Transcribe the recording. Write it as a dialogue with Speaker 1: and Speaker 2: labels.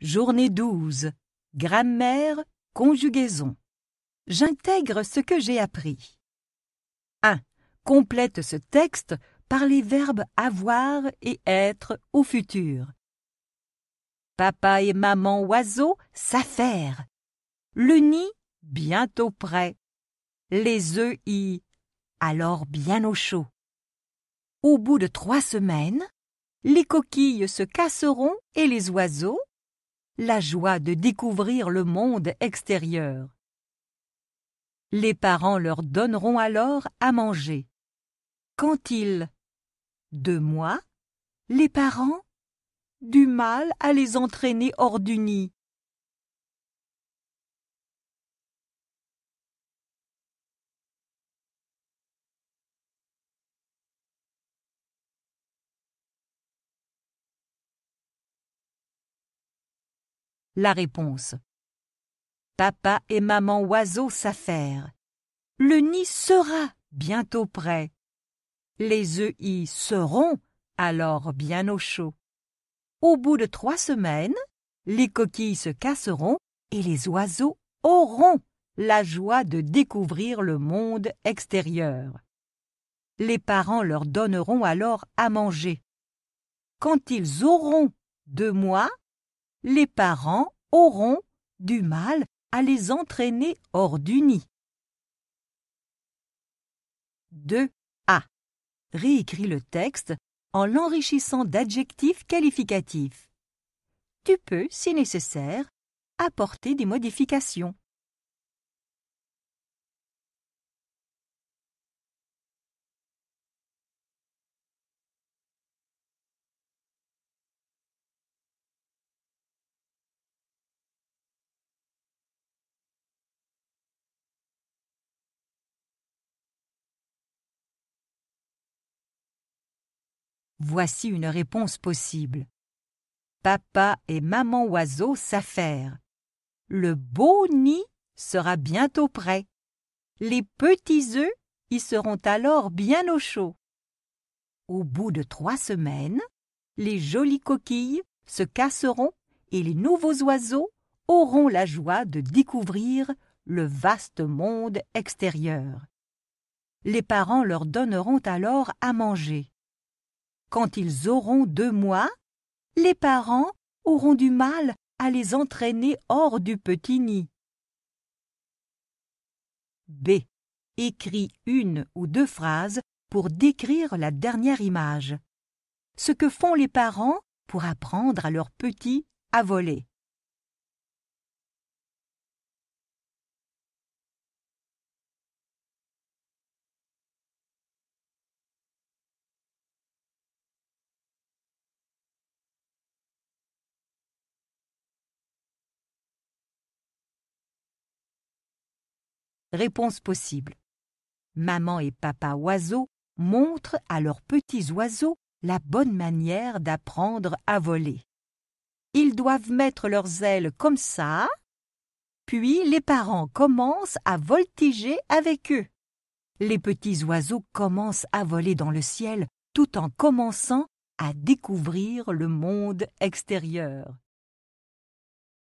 Speaker 1: Journée 12. Grammaire, conjugaison. J'intègre ce que j'ai appris. 1. Complète ce texte par les verbes avoir et être au futur. Papa et maman oiseau s'affairent. Le nid bientôt prêt. Les œufs y alors bien au chaud. Au bout de trois semaines, les coquilles se casseront et les oiseaux la joie de découvrir le monde extérieur. Les parents leur donneront alors à manger. Quand ils Deux mois Les parents Du mal à les entraîner hors du nid. La réponse. Papa et maman oiseau s'affairent. Le nid sera bientôt prêt. Les œufs y seront alors bien au chaud. Au bout de trois semaines, les coquilles se casseront et les oiseaux auront la joie de découvrir le monde extérieur. Les parents leur donneront alors à manger. Quand ils auront deux mois, les parents auront du mal à les entraîner hors du nid. 2a. Réécris le texte en l'enrichissant d'adjectifs qualificatifs. Tu peux, si nécessaire, apporter des modifications. Voici une réponse possible. Papa et maman oiseau s'affairent. Le beau nid sera bientôt prêt. Les petits œufs y seront alors bien au chaud. Au bout de trois semaines, les jolies coquilles se casseront et les nouveaux oiseaux auront la joie de découvrir le vaste monde extérieur. Les parents leur donneront alors à manger. Quand ils auront deux mois, les parents auront du mal à les entraîner hors du petit nid. B. Écris une ou deux phrases pour décrire la dernière image. Ce que font les parents pour apprendre à leurs petits à voler. Réponse possible. Maman et papa oiseau montrent à leurs petits oiseaux la bonne manière d'apprendre à voler. Ils doivent mettre leurs ailes comme ça, puis les parents commencent à voltiger avec eux. Les petits oiseaux commencent à voler dans le ciel tout en commençant à découvrir le monde extérieur.